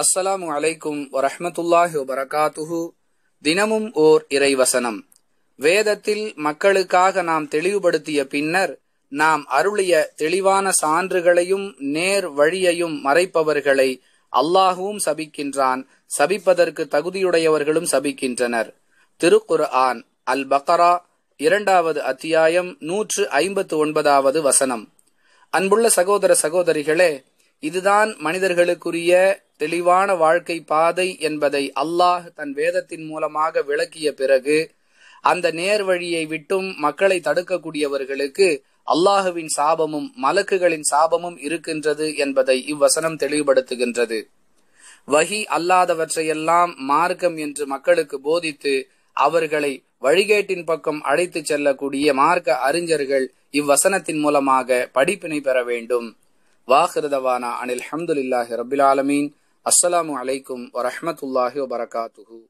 அஸ்ஸலாமு அலைக்கும் வரஹமத்துல்லாஹி வபரகாத்துஹு தினமும் ஓர் இறைவசனம் வேதத்தில் மக்களுக்காக நாம் தெளிவுபடுத்திய பின்னர் நாம் அருளிய தெளிவான சான்றுகளையும் நேர் வழியையும் மறைப்பவர்களை அல்லாஹுவும் சபிக்கின்றான் சபிப்பதற்கு தகுதியுடையவர்களும் சபிக்கின்றனர் திருக்குர் ஆன் அல் பக்கரா இரண்டாவது அத்தியாயம் நூற்று ஐம்பத்து ஒன்பதாவது வசனம் அன்புள்ள சகோதர சகோதரிகளே இதுதான் மனிதர்களுக்குரிய தெளிவான வாழ்க்கை பாதை என்பதை அல்லாஹ் தன் வேதத்தின் மூலமாக விளக்கிய பிறகு அந்த நேர் வழியை விட்டும் மக்களை தடுக்கக்கூடியவர்களுக்கு அல்லாஹுவின் சாபமும் மலக்குகளின் சாபமும் இருக்கின்றது என்பதை இவ்வசனம் தெளிவுபடுத்துகின்றது வகி அல்லாதவற்றையெல்லாம் மார்க்கம் என்று மக்களுக்கு போதித்து அவர்களை வழிகேட்டின் பக்கம் அழைத்து செல்லக்கூடிய மார்க்க அறிஞர்கள் இவ்வசனத்தின் மூலமாக படிப்பினை பெற வேண்டும் வாஹிருதவானா அனில் ஹம்துலில்லாஹி ரபில் ஆலமீன் அஸ்ஸலாமு அலைக்கும் வரஹமத்துல்லாஹி வபரகாத்துஹூ